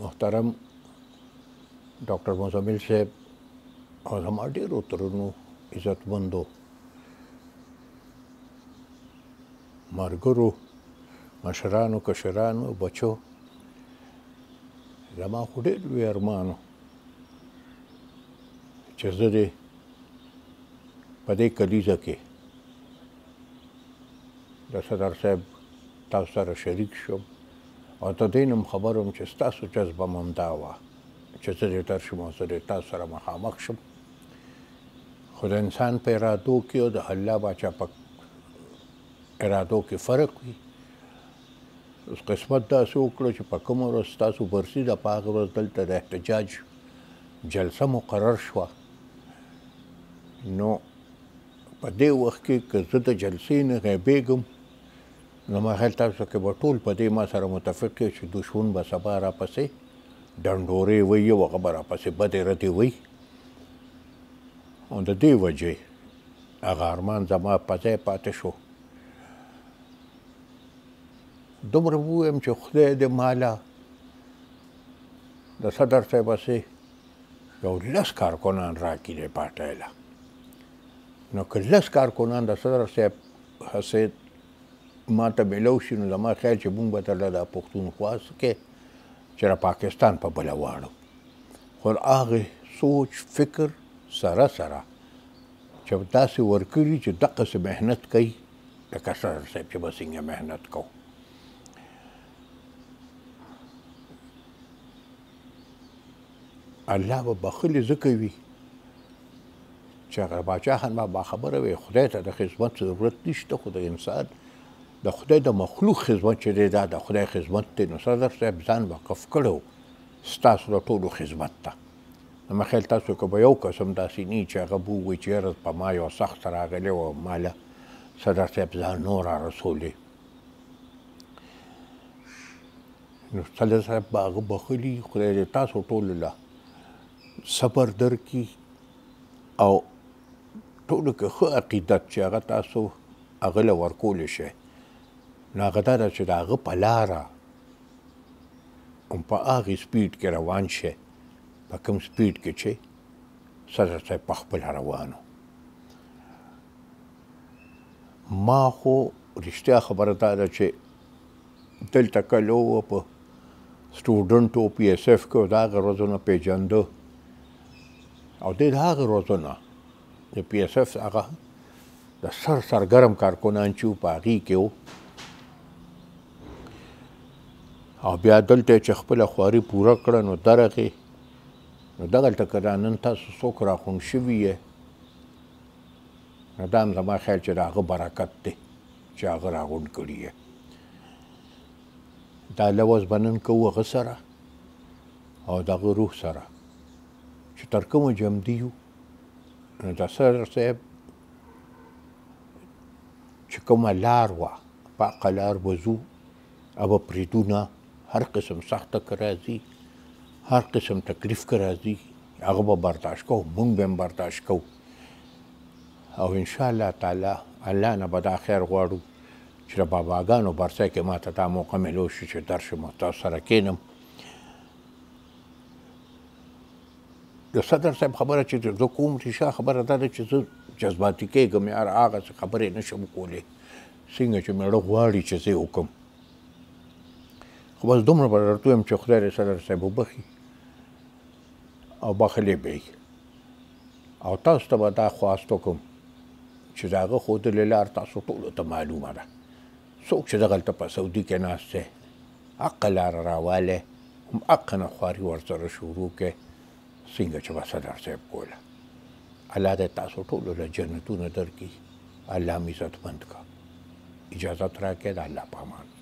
محترم ڈاکٹر مزمل صاحب اور ہمارے ڈیر اترنو عزت مندو مرګرو مشرانو کشرانو بچو زما خو ډېر لوی ارمان چې زه دې په دې کلیزه کې د صدر صاحب تاسو سره شریک شم او ته دینم خبروم چې ستاسو جذبه ممدا وه چې زه دې تر شم او زه دې تاسو سره مخامخ شم خو د انسان په ارادو کې او د الله باچا په ارادو کې فرق وي اوس قسمت داسې وکړو چې په کومه ورځ ستاسو برسي ده په هغه ورځ دلته د احتجاج جلسه مقرر شوه نو په دې وخت کې که زه د جلسې نه غیبېږم نو ما خیال تاسو کې به ټول په دې ما سره متفق کې چې دشمن به سبا را پسې ډنډورې وي او هغه به را پسې بدې ردې وي او د دې وجې هغه ارمان زما په ځای پاتې شو دومره وویم چې خدای دې مالا د صدر صاحب سي یو لس کارکنان راکې دی پټایله نو که لس کارکنان د صدر صاحب حسید ما ته ملو شي نو زما خیال چې مونږ به ترله دا پښتونخوا څه کې چې را پاکستان په بله واړو خو هغې سوچ فکر سره سره چې داسې ورکړي چې دقسې محنت کوي لکه سر صاحب چې به څنګه محنت کوو الله به بخلې ځکه وي چې هغه باچا خان ما باخبره وي خدای ته د خدمت ضرورت نشته خو د انسان د خدای د مخلوق خدمت چې دی دا د خدای خدمت دی نو صدر صاحب ځان وقف کړو ستاسو د ټولو خدمت ته نو مخیل تاسو که به یو کس هم داسې نه چې هغه به ووایي چې یاره په ما یو سخت راغلی و ماله صدر صاحب ځان نو رارسولی نو صدر صاحب به هغه بخلي خدای دې تاسو ټولو له صبر درکړي او ټولو که ښه عقیدت چې هغه تاسو هغه له ورکولی شئ نو هغه دا چې د هغه په لاره هم په هغې سپیډ کې روان شي په کوم سپیډ کې چې صدر صاحب په خپل روانو ما خو رښتیا خبره دا ده چې دلته کلو په سټوډنټو پی ایس ایف کې دا هغه روزونه پیژندو او د هغه روزونه د پی ایس ایف هغه د سر سرګرم کارکونان چې په هغې کې وو او بیا دلته چې خپل خواري پوره کړه نو درغه نو دغلته که نن تاسو څوک راخون شوي یې نو دا هم زما خیال چې د هغه برکت دی چې هغه راغونډ کړي یې دا لوز به نن کوو هغه سره او د هغه روح سره چې تر کومه جمدي یو نو د سر صاحب چې کومه لار وه په هغه لار به ځو او به پرېږدو نه هر قسم سخته کرازي هر قسم تکلیف کرازي هغه به برداشت کوو مونږ به برداشت کوو او ان شاء الله تعالی الله نه به دا خیر غواړو چې د باباګانو برسه کې ماته دا موقع ملو شي چې درس مو سره کینم د صدر صاحب خبره چې زه کوم چې خبره ده چې زه جذباتي کېږم یا هغه خبرې نشم کولی څنګه چې مړه غواړي چې زه وکم خو بس دومره به درته ویم چې خدای رسول صاحب وبخي او بخلې به او تاسو ته به دا خواست وکم چې داغه خود له لار تاسو ټول ته معلومه ده څوک چې دغلته په سعودي کې ناشته عقل را راواله هم عقل خواري ورسره شروع کې څنګه چې وسه درته کوله الله دې تاسو ټول له جنتونو درکې الله می عزت مند کا اجازه ترا کې د الله پامان